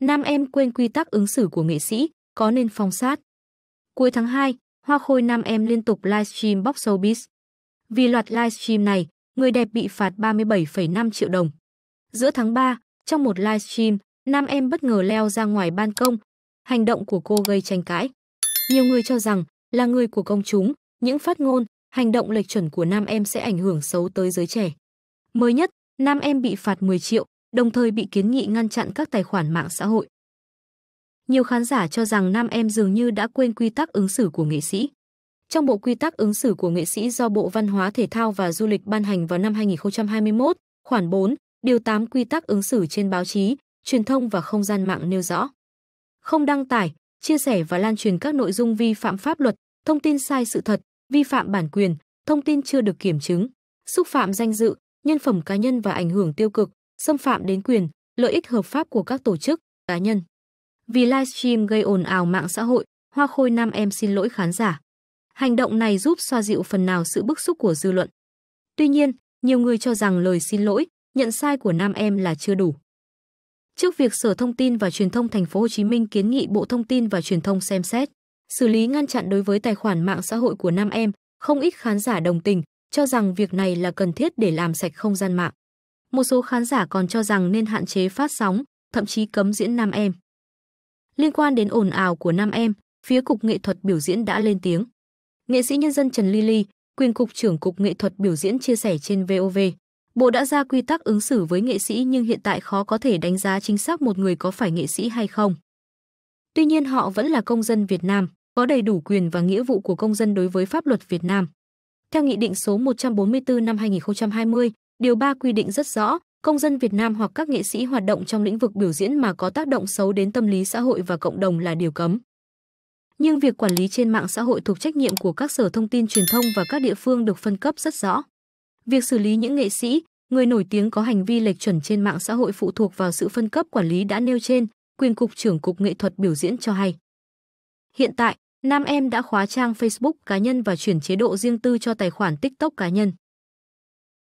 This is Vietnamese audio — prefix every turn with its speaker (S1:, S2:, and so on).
S1: Nam em quên quy tắc ứng xử của nghệ sĩ, có nên phong sát. Cuối tháng 2, Hoa Khôi Nam em liên tục livestream bóc showbiz. Vì loạt livestream này, người đẹp bị phạt 37,5 triệu đồng. Giữa tháng 3, trong một livestream, Nam em bất ngờ leo ra ngoài ban công. Hành động của cô gây tranh cãi. Nhiều người cho rằng là người của công chúng, những phát ngôn, hành động lệch chuẩn của Nam em sẽ ảnh hưởng xấu tới giới trẻ. Mới nhất, Nam em bị phạt 10 triệu đồng thời bị kiến nghị ngăn chặn các tài khoản mạng xã hội. Nhiều khán giả cho rằng nam em dường như đã quên quy tắc ứng xử của nghệ sĩ. Trong bộ quy tắc ứng xử của nghệ sĩ do Bộ Văn hóa Thể thao và Du lịch ban hành vào năm 2021, khoản 4, điều 8 quy tắc ứng xử trên báo chí, truyền thông và không gian mạng nêu rõ. Không đăng tải, chia sẻ và lan truyền các nội dung vi phạm pháp luật, thông tin sai sự thật, vi phạm bản quyền, thông tin chưa được kiểm chứng, xúc phạm danh dự, nhân phẩm cá nhân và ảnh hưởng tiêu cực, xâm phạm đến quyền, lợi ích hợp pháp của các tổ chức, cá nhân. Vì livestream gây ồn ào mạng xã hội, Hoa Khôi Nam em xin lỗi khán giả. Hành động này giúp xoa dịu phần nào sự bức xúc của dư luận. Tuy nhiên, nhiều người cho rằng lời xin lỗi, nhận sai của Nam em là chưa đủ. Trước việc Sở Thông tin và Truyền thông Thành phố Hồ Chí Minh kiến nghị Bộ Thông tin và Truyền thông xem xét, xử lý ngăn chặn đối với tài khoản mạng xã hội của Nam em, không ít khán giả đồng tình, cho rằng việc này là cần thiết để làm sạch không gian mạng. Một số khán giả còn cho rằng nên hạn chế phát sóng, thậm chí cấm diễn nam em. Liên quan đến ồn ào của nam em, phía Cục Nghệ thuật biểu diễn đã lên tiếng. Nghệ sĩ nhân dân Trần Lily, quyền Cục trưởng Cục Nghệ thuật biểu diễn chia sẻ trên VOV. Bộ đã ra quy tắc ứng xử với nghệ sĩ nhưng hiện tại khó có thể đánh giá chính xác một người có phải nghệ sĩ hay không. Tuy nhiên họ vẫn là công dân Việt Nam, có đầy đủ quyền và nghĩa vụ của công dân đối với pháp luật Việt Nam. Theo Nghị định số 144 năm 2020, Điều 3 quy định rất rõ, công dân Việt Nam hoặc các nghệ sĩ hoạt động trong lĩnh vực biểu diễn mà có tác động xấu đến tâm lý xã hội và cộng đồng là điều cấm. Nhưng việc quản lý trên mạng xã hội thuộc trách nhiệm của các sở thông tin truyền thông và các địa phương được phân cấp rất rõ. Việc xử lý những nghệ sĩ, người nổi tiếng có hành vi lệch chuẩn trên mạng xã hội phụ thuộc vào sự phân cấp quản lý đã nêu trên, quyền cục trưởng cục nghệ thuật biểu diễn cho hay. Hiện tại, Nam Em đã khóa trang Facebook cá nhân và chuyển chế độ riêng tư cho tài khoản TikTok cá nhân.